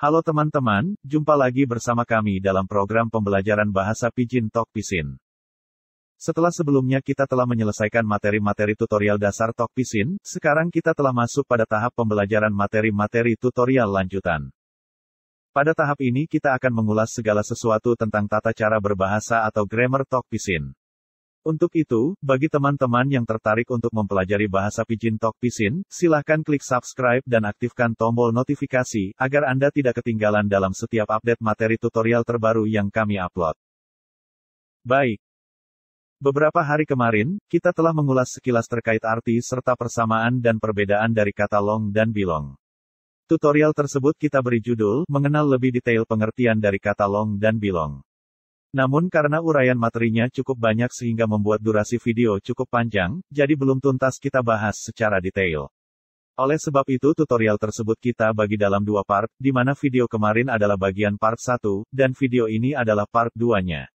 Halo teman-teman, jumpa lagi bersama kami dalam program pembelajaran bahasa Pijin Tok Pisin. Setelah sebelumnya kita telah menyelesaikan materi-materi tutorial dasar Tok Pisin, sekarang kita telah masuk pada tahap pembelajaran materi-materi tutorial lanjutan. Pada tahap ini kita akan mengulas segala sesuatu tentang tata cara berbahasa atau grammar Tok Pisin. Untuk itu, bagi teman-teman yang tertarik untuk mempelajari bahasa Pijin Tok Pisin, silahkan klik subscribe dan aktifkan tombol notifikasi, agar Anda tidak ketinggalan dalam setiap update materi tutorial terbaru yang kami upload. Baik. Beberapa hari kemarin, kita telah mengulas sekilas terkait arti serta persamaan dan perbedaan dari kata long dan bilong. Tutorial tersebut kita beri judul, Mengenal Lebih Detail Pengertian dari Kata Long dan Bilong. Namun karena uraian materinya cukup banyak sehingga membuat durasi video cukup panjang, jadi belum tuntas kita bahas secara detail. Oleh sebab itu tutorial tersebut kita bagi dalam dua part, di mana video kemarin adalah bagian part 1, dan video ini adalah part 2-nya.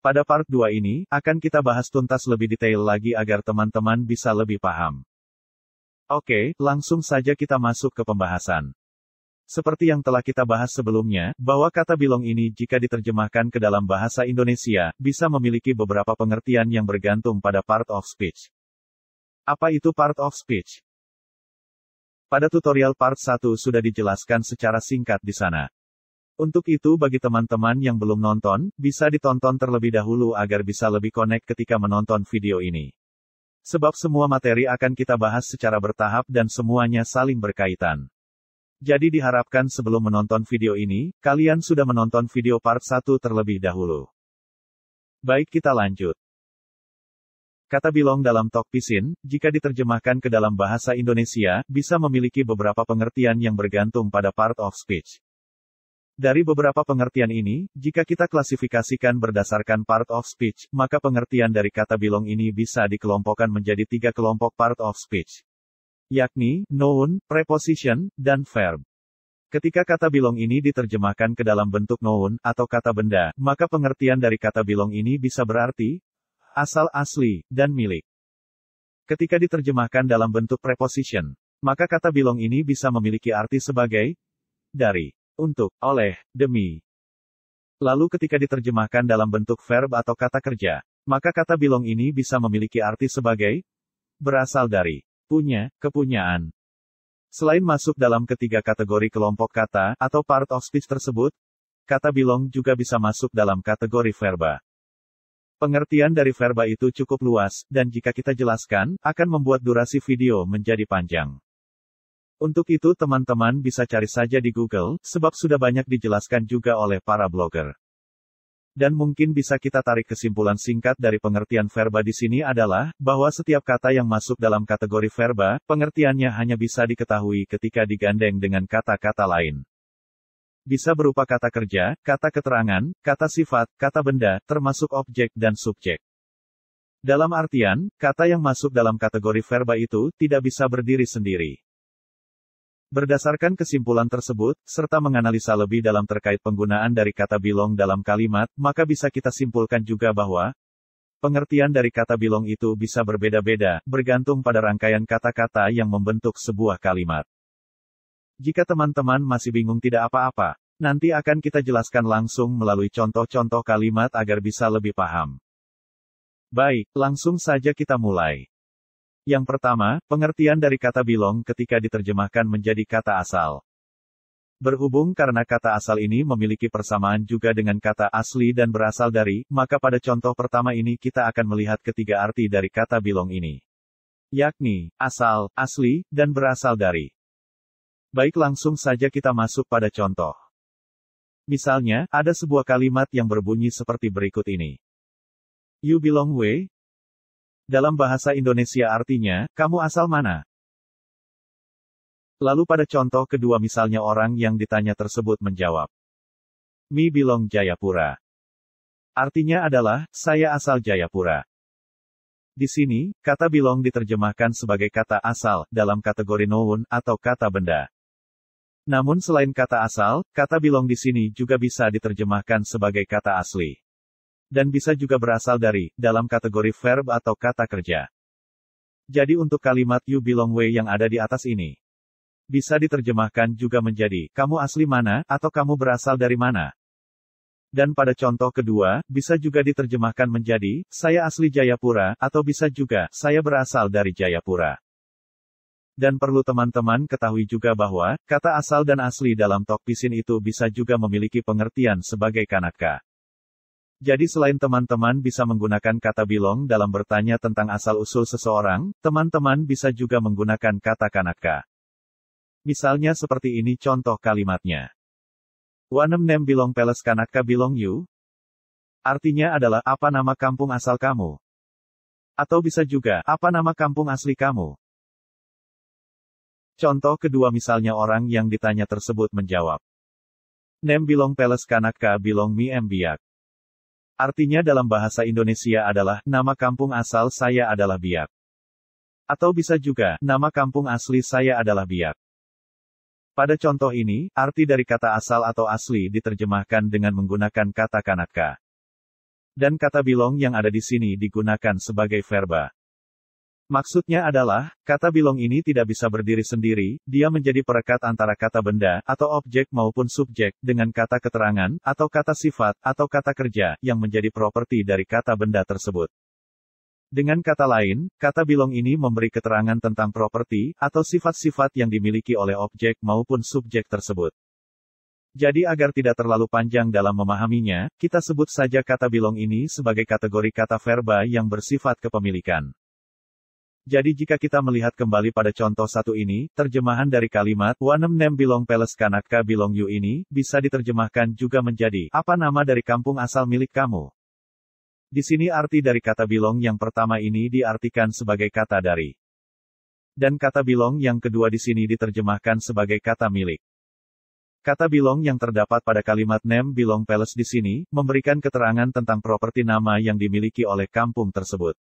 Pada part 2 ini, akan kita bahas tuntas lebih detail lagi agar teman-teman bisa lebih paham. Oke, langsung saja kita masuk ke pembahasan. Seperti yang telah kita bahas sebelumnya, bahwa kata bilong ini jika diterjemahkan ke dalam bahasa Indonesia, bisa memiliki beberapa pengertian yang bergantung pada part of speech. Apa itu part of speech? Pada tutorial part 1 sudah dijelaskan secara singkat di sana. Untuk itu bagi teman-teman yang belum nonton, bisa ditonton terlebih dahulu agar bisa lebih connect ketika menonton video ini. Sebab semua materi akan kita bahas secara bertahap dan semuanya saling berkaitan. Jadi diharapkan sebelum menonton video ini, kalian sudah menonton video part 1 terlebih dahulu. Baik kita lanjut. Kata bilong dalam tok pisin, jika diterjemahkan ke dalam bahasa Indonesia, bisa memiliki beberapa pengertian yang bergantung pada part of speech. Dari beberapa pengertian ini, jika kita klasifikasikan berdasarkan part of speech, maka pengertian dari kata bilong ini bisa dikelompokkan menjadi tiga kelompok part of speech yakni noun, preposition, dan verb. Ketika kata bilong ini diterjemahkan ke dalam bentuk noun atau kata benda, maka pengertian dari kata bilong ini bisa berarti asal asli dan milik. Ketika diterjemahkan dalam bentuk preposition, maka kata bilong ini bisa memiliki arti sebagai dari, untuk, oleh, demi. Lalu ketika diterjemahkan dalam bentuk verb atau kata kerja, maka kata bilong ini bisa memiliki arti sebagai berasal dari, punya, kepunyaan. Selain masuk dalam ketiga kategori kelompok kata, atau part of speech tersebut, kata belong juga bisa masuk dalam kategori verba. Pengertian dari verba itu cukup luas, dan jika kita jelaskan, akan membuat durasi video menjadi panjang. Untuk itu teman-teman bisa cari saja di Google, sebab sudah banyak dijelaskan juga oleh para blogger. Dan mungkin bisa kita tarik kesimpulan singkat dari pengertian verba di sini adalah, bahwa setiap kata yang masuk dalam kategori verba, pengertiannya hanya bisa diketahui ketika digandeng dengan kata-kata lain. Bisa berupa kata kerja, kata keterangan, kata sifat, kata benda, termasuk objek dan subjek. Dalam artian, kata yang masuk dalam kategori verba itu tidak bisa berdiri sendiri. Berdasarkan kesimpulan tersebut, serta menganalisa lebih dalam terkait penggunaan dari kata bilong dalam kalimat, maka bisa kita simpulkan juga bahwa pengertian dari kata bilong itu bisa berbeda-beda, bergantung pada rangkaian kata-kata yang membentuk sebuah kalimat. Jika teman-teman masih bingung tidak apa-apa, nanti akan kita jelaskan langsung melalui contoh-contoh kalimat agar bisa lebih paham. Baik, langsung saja kita mulai. Yang pertama, pengertian dari kata bilong ketika diterjemahkan menjadi kata asal. Berhubung karena kata asal ini memiliki persamaan juga dengan kata asli dan berasal dari, maka pada contoh pertama ini kita akan melihat ketiga arti dari kata bilong ini. Yakni, asal, asli, dan berasal dari. Baik langsung saja kita masuk pada contoh. Misalnya, ada sebuah kalimat yang berbunyi seperti berikut ini. You belong where? Dalam bahasa Indonesia artinya, kamu asal mana? Lalu pada contoh kedua misalnya orang yang ditanya tersebut menjawab, Mi Bilong Jayapura. Artinya adalah, saya asal Jayapura. Di sini, kata Bilong diterjemahkan sebagai kata asal, dalam kategori noun, atau kata benda. Namun selain kata asal, kata Bilong di sini juga bisa diterjemahkan sebagai kata asli dan bisa juga berasal dari, dalam kategori verb atau kata kerja. Jadi untuk kalimat you belong way yang ada di atas ini, bisa diterjemahkan juga menjadi, kamu asli mana, atau kamu berasal dari mana. Dan pada contoh kedua, bisa juga diterjemahkan menjadi, saya asli Jayapura, atau bisa juga, saya berasal dari Jayapura. Dan perlu teman-teman ketahui juga bahwa, kata asal dan asli dalam Tokpisin itu bisa juga memiliki pengertian sebagai kanaka. Jadi selain teman-teman bisa menggunakan kata Bilong dalam bertanya tentang asal-usul seseorang, teman-teman bisa juga menggunakan kata Kanaka. Misalnya seperti ini contoh kalimatnya. Wanem nem Bilong Peles Kanaka Bilong you? Artinya adalah, apa nama kampung asal kamu? Atau bisa juga, apa nama kampung asli kamu? Contoh kedua misalnya orang yang ditanya tersebut menjawab. Nem Bilong Peles Kanaka Bilong Mi Embiak. Artinya dalam bahasa Indonesia adalah, nama kampung asal saya adalah Biak. Atau bisa juga, nama kampung asli saya adalah Biak. Pada contoh ini, arti dari kata asal atau asli diterjemahkan dengan menggunakan kata kanaka. Dan kata bilong yang ada di sini digunakan sebagai verba. Maksudnya adalah, kata bilong ini tidak bisa berdiri sendiri, dia menjadi perekat antara kata benda, atau objek maupun subjek, dengan kata keterangan, atau kata sifat, atau kata kerja, yang menjadi properti dari kata benda tersebut. Dengan kata lain, kata bilong ini memberi keterangan tentang properti, atau sifat-sifat yang dimiliki oleh objek maupun subjek tersebut. Jadi agar tidak terlalu panjang dalam memahaminya, kita sebut saja kata bilong ini sebagai kategori kata verba yang bersifat kepemilikan. Jadi jika kita melihat kembali pada contoh satu ini, terjemahan dari kalimat Wanem Nem Bilong Peles Kanaka Bilong Yu ini, bisa diterjemahkan juga menjadi, apa nama dari kampung asal milik kamu? Di sini arti dari kata Bilong yang pertama ini diartikan sebagai kata dari. Dan kata Bilong yang kedua di sini diterjemahkan sebagai kata milik. Kata Bilong yang terdapat pada kalimat Nem Bilong Peles di sini, memberikan keterangan tentang properti nama yang dimiliki oleh kampung tersebut.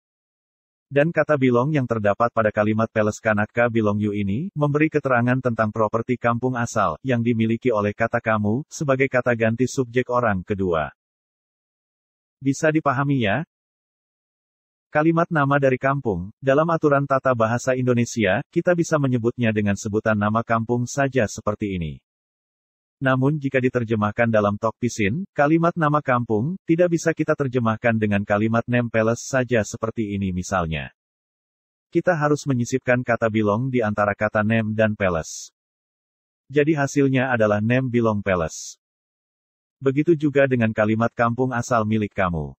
Dan kata Bilong yang terdapat pada kalimat Peles Kanaka Bilong Yu ini, memberi keterangan tentang properti kampung asal, yang dimiliki oleh kata kamu, sebagai kata ganti subjek orang kedua. Bisa dipahami ya? Kalimat nama dari kampung, dalam aturan tata bahasa Indonesia, kita bisa menyebutnya dengan sebutan nama kampung saja seperti ini. Namun jika diterjemahkan dalam Tok Pisin, kalimat nama kampung, tidak bisa kita terjemahkan dengan kalimat nempeles saja seperti ini misalnya. Kita harus menyisipkan kata Bilong di antara kata nem dan peles. Jadi hasilnya adalah nem Bilong peles. Begitu juga dengan kalimat kampung asal milik kamu.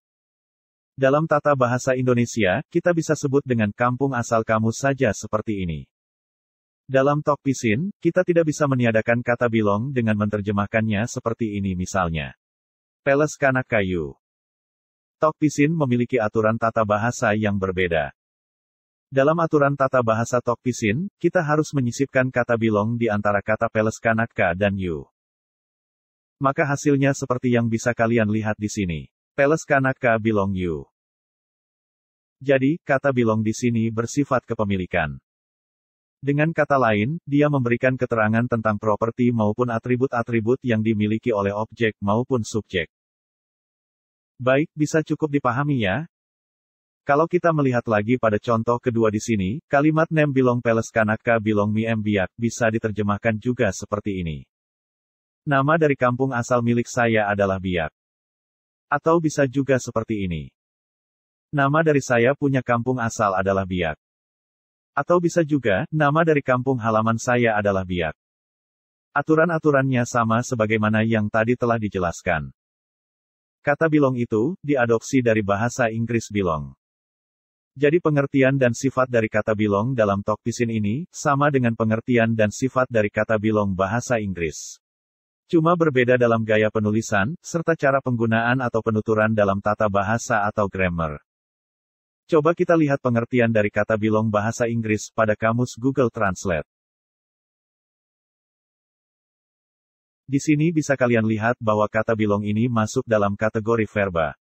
Dalam tata bahasa Indonesia, kita bisa sebut dengan kampung asal kamu saja seperti ini. Dalam talk pisin, kita tidak bisa meniadakan kata bilong dengan menerjemahkannya seperti ini misalnya. Peles kanak kayu. Talk pisin memiliki aturan tata bahasa yang berbeda. Dalam aturan tata bahasa talk pisin, kita harus menyisipkan kata bilong di antara kata peles kanak ka dan yu. Maka hasilnya seperti yang bisa kalian lihat di sini. Peles kanak ka bilong yu. Jadi, kata bilong di sini bersifat kepemilikan. Dengan kata lain, dia memberikan keterangan tentang properti maupun atribut-atribut yang dimiliki oleh objek maupun subjek. Baik, bisa cukup dipahami ya. Kalau kita melihat lagi pada contoh kedua di sini, kalimat nem bilong peles kanaka bilong mi embiak bisa diterjemahkan juga seperti ini. Nama dari kampung asal milik saya adalah Biak. Atau bisa juga seperti ini. Nama dari saya punya kampung asal adalah Biak. Atau bisa juga, nama dari kampung halaman saya adalah Biak. Aturan-aturannya sama sebagaimana yang tadi telah dijelaskan. Kata Bilong itu, diadopsi dari bahasa Inggris Bilong. Jadi pengertian dan sifat dari kata Bilong dalam Tokpisin ini, sama dengan pengertian dan sifat dari kata Bilong bahasa Inggris. Cuma berbeda dalam gaya penulisan, serta cara penggunaan atau penuturan dalam tata bahasa atau grammar. Coba kita lihat pengertian dari kata bilong bahasa Inggris pada kamus Google Translate. Di sini bisa kalian lihat bahwa kata bilong ini masuk dalam kategori verba.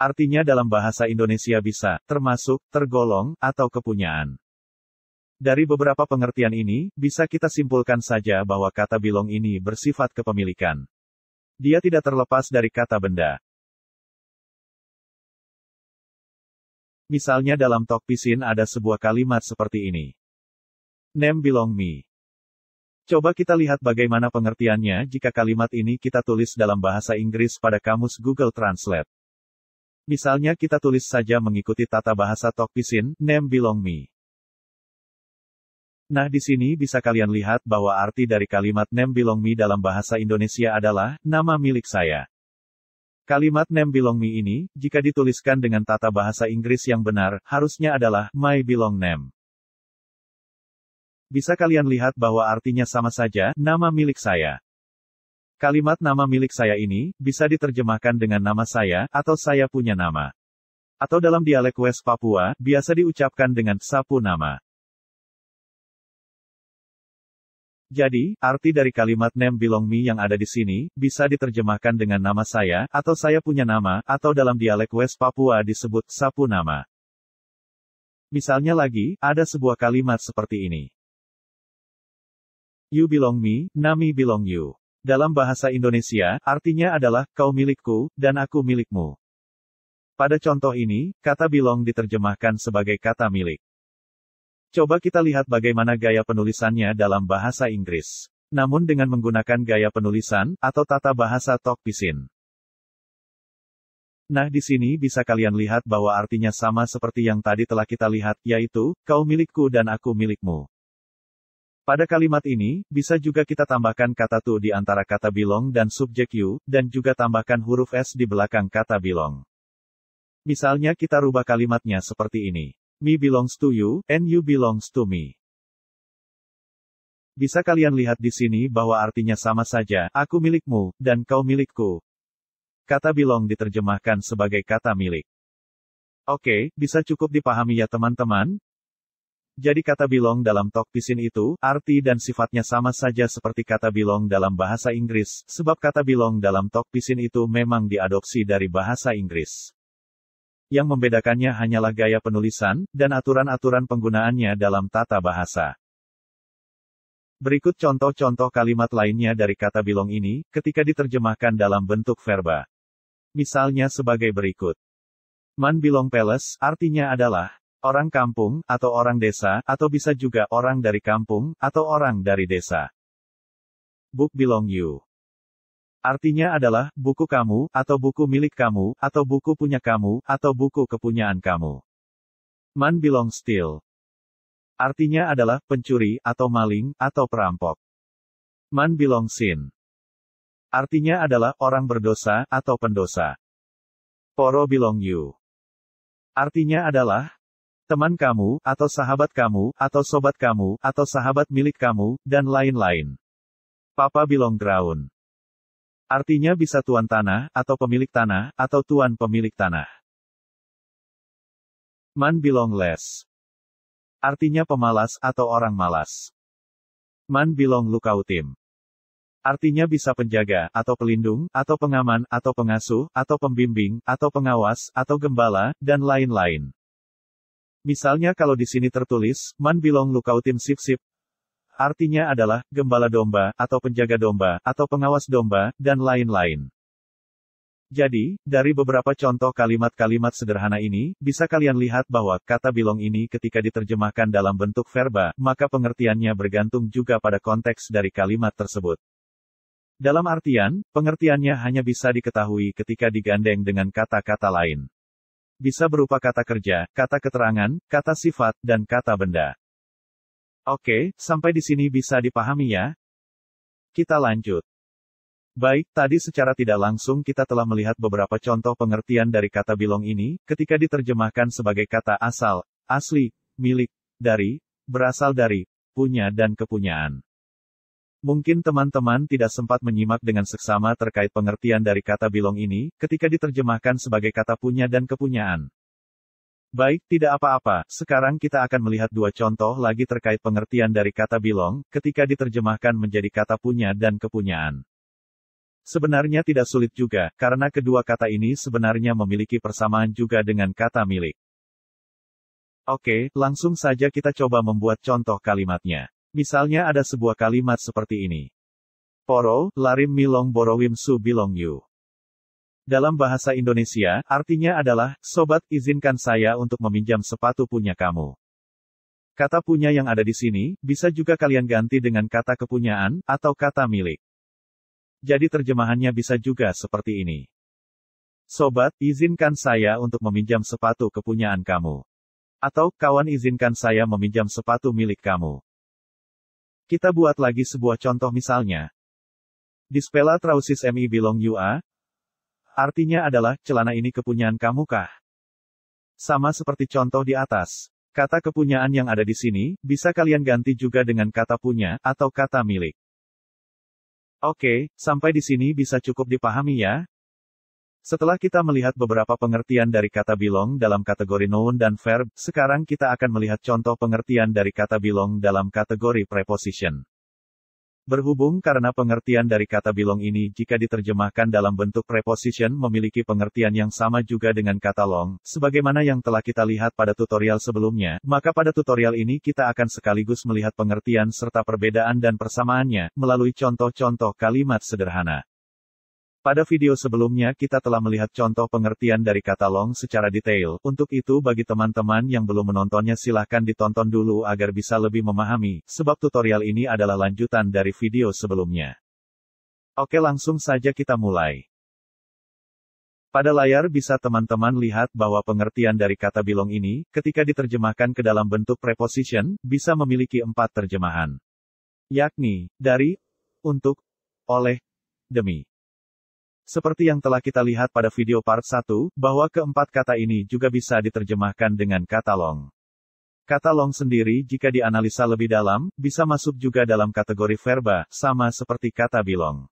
Artinya dalam bahasa Indonesia bisa, termasuk, tergolong, atau kepunyaan. Dari beberapa pengertian ini, bisa kita simpulkan saja bahwa kata bilong ini bersifat kepemilikan. Dia tidak terlepas dari kata benda. Misalnya dalam talk pisin ada sebuah kalimat seperti ini. Name belong me. Coba kita lihat bagaimana pengertiannya jika kalimat ini kita tulis dalam bahasa Inggris pada kamus Google Translate. Misalnya kita tulis saja mengikuti tata bahasa talk pisin, name belong me. Nah di sini bisa kalian lihat bahwa arti dari kalimat name belong me dalam bahasa Indonesia adalah, nama milik saya. Kalimat name belong me ini, jika dituliskan dengan tata bahasa Inggris yang benar, harusnya adalah my belong name. Bisa kalian lihat bahwa artinya sama saja, nama milik saya. Kalimat nama milik saya ini, bisa diterjemahkan dengan nama saya, atau saya punya nama. Atau dalam dialek West Papua, biasa diucapkan dengan sapu nama. Jadi, arti dari kalimat name belong me yang ada di sini, bisa diterjemahkan dengan nama saya, atau saya punya nama, atau dalam dialek West Papua disebut sapu nama. Misalnya lagi, ada sebuah kalimat seperti ini. You belong me, nami belong you. Dalam bahasa Indonesia, artinya adalah, kau milikku, dan aku milikmu. Pada contoh ini, kata belong diterjemahkan sebagai kata milik. Coba kita lihat bagaimana gaya penulisannya dalam bahasa Inggris. Namun dengan menggunakan gaya penulisan, atau tata bahasa talk-pisin. Nah di sini bisa kalian lihat bahwa artinya sama seperti yang tadi telah kita lihat, yaitu, kau milikku dan aku milikmu. Pada kalimat ini, bisa juga kita tambahkan kata tu di antara kata bilong dan subjek you, dan juga tambahkan huruf s di belakang kata bilong. Misalnya kita rubah kalimatnya seperti ini. Me belongs to you, and you belongs to me. Bisa kalian lihat di sini bahwa artinya sama saja, aku milikmu, dan kau milikku. Kata belong diterjemahkan sebagai kata milik. Oke, bisa cukup dipahami ya teman-teman? Jadi kata belong dalam talk pisin itu, arti dan sifatnya sama saja seperti kata belong dalam bahasa Inggris, sebab kata belong dalam talk pisin itu memang diadopsi dari bahasa Inggris. Yang membedakannya hanyalah gaya penulisan dan aturan-aturan penggunaannya dalam tata bahasa. Berikut contoh-contoh kalimat lainnya dari kata bilong ini, ketika diterjemahkan dalam bentuk verba. Misalnya sebagai berikut. Man bilong peles, artinya adalah, orang kampung, atau orang desa, atau bisa juga orang dari kampung, atau orang dari desa. Book bilong you. Artinya adalah, buku kamu, atau buku milik kamu, atau buku punya kamu, atau buku kepunyaan kamu. Man belong still. Artinya adalah, pencuri, atau maling, atau perampok. Man belong sin. Artinya adalah, orang berdosa, atau pendosa. Poro belong you. Artinya adalah, teman kamu, atau sahabat kamu, atau sobat kamu, atau sahabat milik kamu, dan lain-lain. Papa belong ground. Artinya bisa tuan tanah, atau pemilik tanah, atau tuan pemilik tanah. Man less. Artinya pemalas atau orang malas. Man belong lukautim. Artinya bisa penjaga, atau pelindung, atau pengaman, atau pengasuh, atau pembimbing, atau pengawas, atau gembala, dan lain-lain. Misalnya kalau di sini tertulis, man bilong lukautim sip-sip, Artinya adalah, gembala domba, atau penjaga domba, atau pengawas domba, dan lain-lain. Jadi, dari beberapa contoh kalimat-kalimat sederhana ini, bisa kalian lihat bahwa kata bilong ini ketika diterjemahkan dalam bentuk verba, maka pengertiannya bergantung juga pada konteks dari kalimat tersebut. Dalam artian, pengertiannya hanya bisa diketahui ketika digandeng dengan kata-kata lain. Bisa berupa kata kerja, kata keterangan, kata sifat, dan kata benda. Oke, sampai di sini bisa dipahami ya? Kita lanjut. Baik, tadi secara tidak langsung kita telah melihat beberapa contoh pengertian dari kata bilong ini, ketika diterjemahkan sebagai kata asal, asli, milik, dari, berasal dari, punya dan kepunyaan. Mungkin teman-teman tidak sempat menyimak dengan seksama terkait pengertian dari kata bilong ini, ketika diterjemahkan sebagai kata punya dan kepunyaan. Baik, tidak apa-apa. Sekarang kita akan melihat dua contoh lagi terkait pengertian dari kata bilong ketika diterjemahkan menjadi kata punya dan kepunyaan. Sebenarnya tidak sulit juga, karena kedua kata ini sebenarnya memiliki persamaan juga dengan kata milik. Oke, langsung saja kita coba membuat contoh kalimatnya. Misalnya ada sebuah kalimat seperti ini. Poro, larim milong borowim su bilong yu. Dalam bahasa Indonesia, artinya adalah, Sobat, izinkan saya untuk meminjam sepatu punya kamu. Kata punya yang ada di sini, bisa juga kalian ganti dengan kata kepunyaan, atau kata milik. Jadi terjemahannya bisa juga seperti ini. Sobat, izinkan saya untuk meminjam sepatu kepunyaan kamu. Atau, kawan izinkan saya meminjam sepatu milik kamu. Kita buat lagi sebuah contoh misalnya. Dispela trausis mi bilong you Artinya adalah, celana ini kepunyaan kamu kah? Sama seperti contoh di atas. Kata kepunyaan yang ada di sini, bisa kalian ganti juga dengan kata punya, atau kata milik. Oke, sampai di sini bisa cukup dipahami ya. Setelah kita melihat beberapa pengertian dari kata belong dalam kategori noun dan verb, sekarang kita akan melihat contoh pengertian dari kata belong dalam kategori preposition. Berhubung karena pengertian dari kata bilong ini jika diterjemahkan dalam bentuk preposition memiliki pengertian yang sama juga dengan kata long, sebagaimana yang telah kita lihat pada tutorial sebelumnya, maka pada tutorial ini kita akan sekaligus melihat pengertian serta perbedaan dan persamaannya, melalui contoh-contoh kalimat sederhana. Pada video sebelumnya kita telah melihat contoh pengertian dari kata long secara detail, untuk itu bagi teman-teman yang belum menontonnya silahkan ditonton dulu agar bisa lebih memahami, sebab tutorial ini adalah lanjutan dari video sebelumnya. Oke langsung saja kita mulai. Pada layar bisa teman-teman lihat bahwa pengertian dari kata bilong ini, ketika diterjemahkan ke dalam bentuk preposition, bisa memiliki empat terjemahan. Yakni, dari, untuk, oleh, demi. Seperti yang telah kita lihat pada video part 1, bahwa keempat kata ini juga bisa diterjemahkan dengan kata long. Kata long sendiri jika dianalisa lebih dalam, bisa masuk juga dalam kategori verba, sama seperti kata bilong.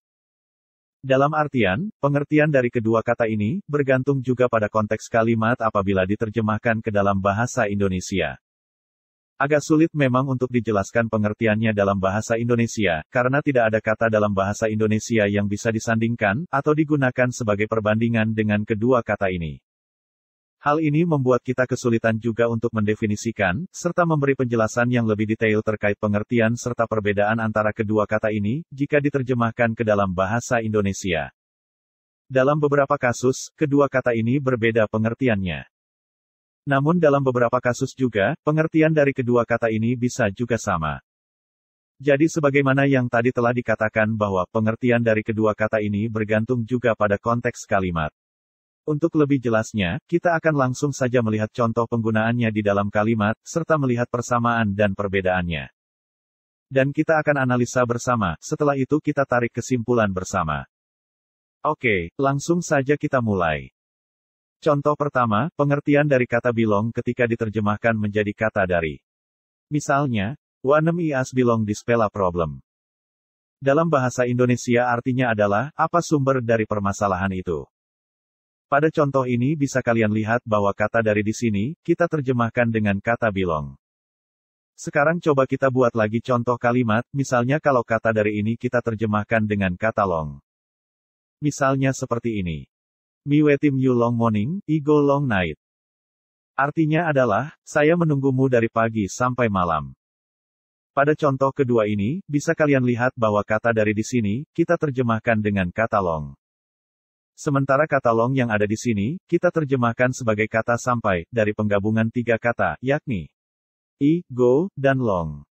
Dalam artian, pengertian dari kedua kata ini, bergantung juga pada konteks kalimat apabila diterjemahkan ke dalam bahasa Indonesia. Agak sulit memang untuk dijelaskan pengertiannya dalam bahasa Indonesia, karena tidak ada kata dalam bahasa Indonesia yang bisa disandingkan, atau digunakan sebagai perbandingan dengan kedua kata ini. Hal ini membuat kita kesulitan juga untuk mendefinisikan, serta memberi penjelasan yang lebih detail terkait pengertian serta perbedaan antara kedua kata ini, jika diterjemahkan ke dalam bahasa Indonesia. Dalam beberapa kasus, kedua kata ini berbeda pengertiannya. Namun dalam beberapa kasus juga, pengertian dari kedua kata ini bisa juga sama. Jadi sebagaimana yang tadi telah dikatakan bahwa pengertian dari kedua kata ini bergantung juga pada konteks kalimat. Untuk lebih jelasnya, kita akan langsung saja melihat contoh penggunaannya di dalam kalimat, serta melihat persamaan dan perbedaannya. Dan kita akan analisa bersama, setelah itu kita tarik kesimpulan bersama. Oke, langsung saja kita mulai. Contoh pertama, pengertian dari kata bilong ketika diterjemahkan menjadi kata dari. Misalnya, Wanem ias bilong di spela problem. Dalam bahasa Indonesia artinya adalah, apa sumber dari permasalahan itu. Pada contoh ini bisa kalian lihat bahwa kata dari di sini, kita terjemahkan dengan kata bilong. Sekarang coba kita buat lagi contoh kalimat, misalnya kalau kata dari ini kita terjemahkan dengan kata long. Misalnya seperti ini. Miwetim you long morning, I go long night. Artinya adalah, saya menunggumu dari pagi sampai malam. Pada contoh kedua ini, bisa kalian lihat bahwa kata dari di sini, kita terjemahkan dengan kata long. Sementara kata long yang ada di sini, kita terjemahkan sebagai kata sampai, dari penggabungan tiga kata, yakni i, go, dan long.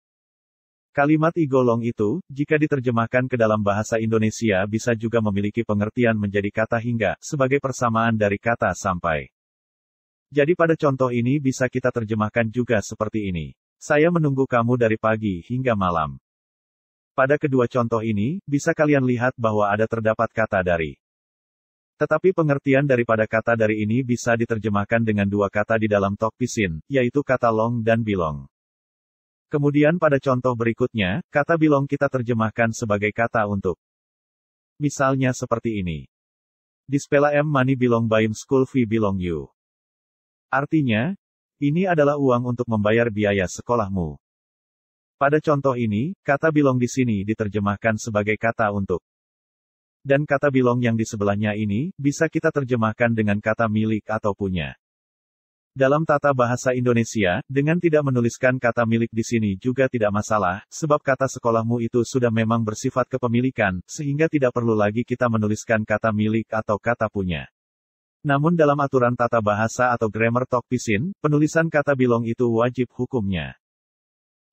Kalimat igolong itu, jika diterjemahkan ke dalam bahasa Indonesia bisa juga memiliki pengertian menjadi kata hingga, sebagai persamaan dari kata sampai. Jadi pada contoh ini bisa kita terjemahkan juga seperti ini. Saya menunggu kamu dari pagi hingga malam. Pada kedua contoh ini, bisa kalian lihat bahwa ada terdapat kata dari. Tetapi pengertian daripada kata dari ini bisa diterjemahkan dengan dua kata di dalam tokpisin, yaitu kata long dan bilong. Kemudian pada contoh berikutnya, kata bilong kita terjemahkan sebagai kata untuk. Misalnya seperti ini. Dispela M money belong baim school fee belong you. Artinya, ini adalah uang untuk membayar biaya sekolahmu. Pada contoh ini, kata bilong di sini diterjemahkan sebagai kata untuk. Dan kata bilong yang di sebelahnya ini, bisa kita terjemahkan dengan kata milik atau punya. Dalam tata bahasa Indonesia, dengan tidak menuliskan kata milik di sini juga tidak masalah, sebab kata sekolahmu itu sudah memang bersifat kepemilikan, sehingga tidak perlu lagi kita menuliskan kata milik atau kata punya. Namun dalam aturan tata bahasa atau grammar Tokpisin, penulisan kata bilong itu wajib hukumnya.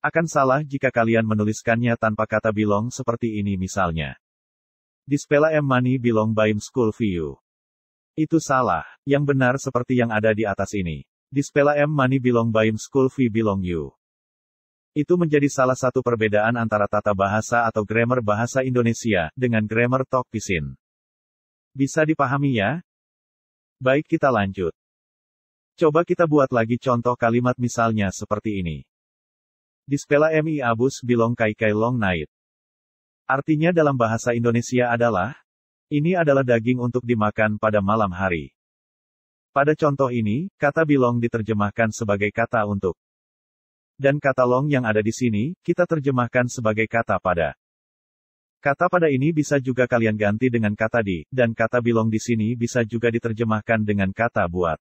Akan salah jika kalian menuliskannya tanpa kata bilong seperti ini misalnya. Dispela M money bilong baim school view. Itu salah. Yang benar seperti yang ada di atas ini. Dispela M Money bilong Baim School V Belong You. Itu menjadi salah satu perbedaan antara tata bahasa atau grammar bahasa Indonesia, dengan grammar Tok Pisin. Bisa dipahami ya? Baik kita lanjut. Coba kita buat lagi contoh kalimat misalnya seperti ini. Dispela MI Abus Bilong Kai Kai Long Night. Artinya dalam bahasa Indonesia adalah, ini adalah daging untuk dimakan pada malam hari. Pada contoh ini, kata belong diterjemahkan sebagai kata untuk. Dan kata long yang ada di sini, kita terjemahkan sebagai kata pada. Kata pada ini bisa juga kalian ganti dengan kata di, dan kata belong di sini bisa juga diterjemahkan dengan kata buat.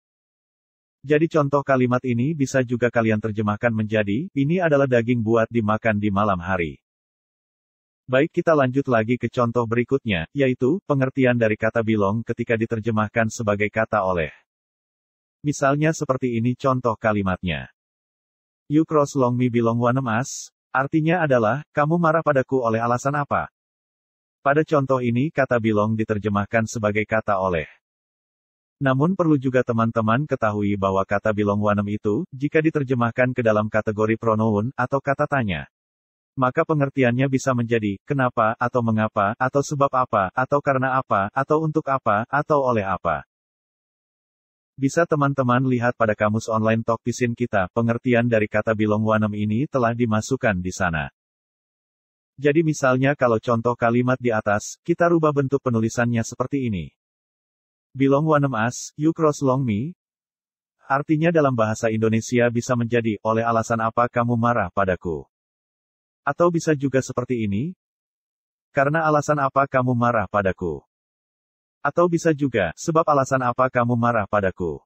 Jadi contoh kalimat ini bisa juga kalian terjemahkan menjadi, ini adalah daging buat dimakan di malam hari. Baik kita lanjut lagi ke contoh berikutnya, yaitu, pengertian dari kata bilong ketika diterjemahkan sebagai kata oleh. Misalnya seperti ini contoh kalimatnya. You cross long me belong one us, artinya adalah, kamu marah padaku oleh alasan apa? Pada contoh ini kata belong diterjemahkan sebagai kata oleh. Namun perlu juga teman-teman ketahui bahwa kata belong wanem itu, jika diterjemahkan ke dalam kategori pronoun, atau kata tanya. Maka pengertiannya bisa menjadi, kenapa, atau mengapa, atau sebab apa, atau karena apa, atau untuk apa, atau oleh apa. Bisa teman-teman lihat pada kamus online Tokpisin kita, pengertian dari kata Bilong Wanem ini telah dimasukkan di sana. Jadi misalnya kalau contoh kalimat di atas, kita rubah bentuk penulisannya seperti ini. Bilong Wanem As, you cross long me? Artinya dalam bahasa Indonesia bisa menjadi, oleh alasan apa kamu marah padaku? Atau bisa juga seperti ini? Karena alasan apa kamu marah padaku? Atau bisa juga, sebab alasan apa kamu marah padaku?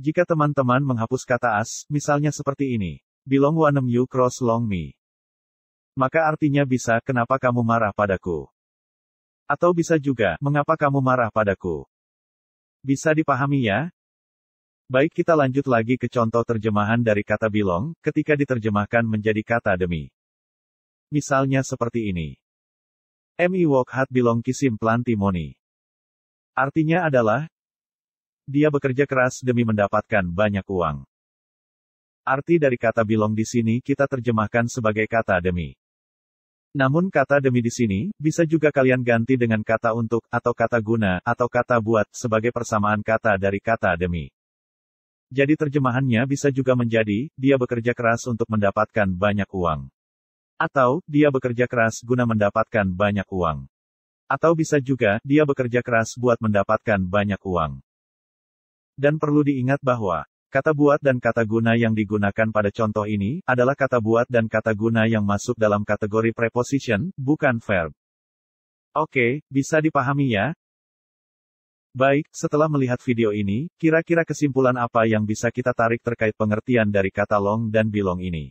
Jika teman-teman menghapus kata as, misalnya seperti ini. bilong wanem you cross long me. Maka artinya bisa, kenapa kamu marah padaku? Atau bisa juga, mengapa kamu marah padaku? Bisa dipahami ya? Baik kita lanjut lagi ke contoh terjemahan dari kata bilong ketika diterjemahkan menjadi kata demi. Misalnya seperti ini. Emi walk hat bilong kisim plantimoni. Artinya adalah, dia bekerja keras demi mendapatkan banyak uang. Arti dari kata bilong di sini kita terjemahkan sebagai kata demi. Namun kata demi di sini, bisa juga kalian ganti dengan kata untuk, atau kata guna, atau kata buat, sebagai persamaan kata dari kata demi. Jadi terjemahannya bisa juga menjadi, dia bekerja keras untuk mendapatkan banyak uang. Atau, dia bekerja keras guna mendapatkan banyak uang. Atau bisa juga, dia bekerja keras buat mendapatkan banyak uang. Dan perlu diingat bahwa, kata buat dan kata guna yang digunakan pada contoh ini, adalah kata buat dan kata guna yang masuk dalam kategori preposition, bukan verb. Oke, bisa dipahami ya? Baik, setelah melihat video ini, kira-kira kesimpulan apa yang bisa kita tarik terkait pengertian dari kata long dan bilong ini?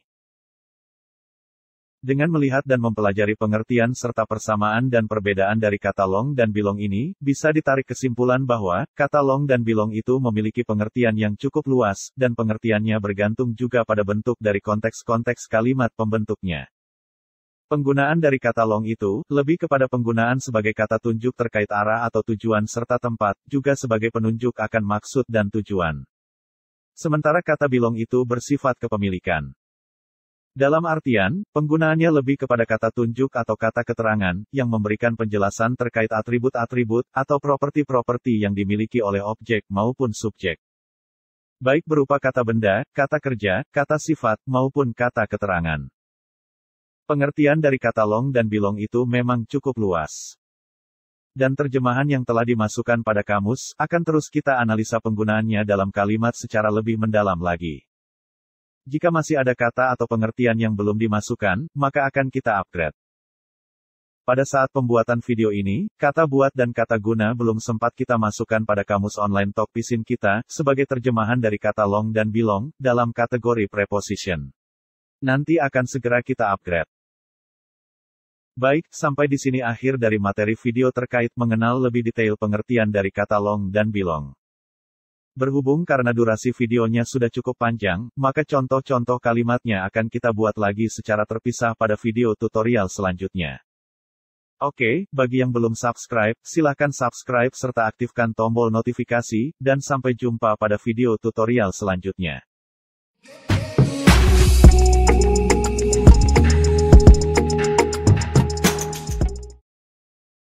Dengan melihat dan mempelajari pengertian serta persamaan dan perbedaan dari kata long dan bilong ini, bisa ditarik kesimpulan bahwa kata long dan bilong itu memiliki pengertian yang cukup luas, dan pengertiannya bergantung juga pada bentuk dari konteks-konteks kalimat pembentuknya. Penggunaan dari kata long itu lebih kepada penggunaan sebagai kata tunjuk terkait arah atau tujuan serta tempat, juga sebagai penunjuk akan maksud dan tujuan. Sementara kata bilong itu bersifat kepemilikan. Dalam artian, penggunaannya lebih kepada kata tunjuk atau kata keterangan, yang memberikan penjelasan terkait atribut-atribut, atau properti-properti yang dimiliki oleh objek maupun subjek. Baik berupa kata benda, kata kerja, kata sifat, maupun kata keterangan. Pengertian dari kata long dan bilong itu memang cukup luas. Dan terjemahan yang telah dimasukkan pada kamus, akan terus kita analisa penggunaannya dalam kalimat secara lebih mendalam lagi. Jika masih ada kata atau pengertian yang belum dimasukkan, maka akan kita upgrade. Pada saat pembuatan video ini, kata buat dan kata guna belum sempat kita masukkan pada kamus online Talk Pisin kita, sebagai terjemahan dari kata long dan bilong dalam kategori preposition. Nanti akan segera kita upgrade. Baik, sampai di sini akhir dari materi video terkait mengenal lebih detail pengertian dari kata long dan bilong. Berhubung karena durasi videonya sudah cukup panjang, maka contoh-contoh kalimatnya akan kita buat lagi secara terpisah pada video tutorial selanjutnya. Oke, bagi yang belum subscribe, silahkan subscribe serta aktifkan tombol notifikasi, dan sampai jumpa pada video tutorial selanjutnya.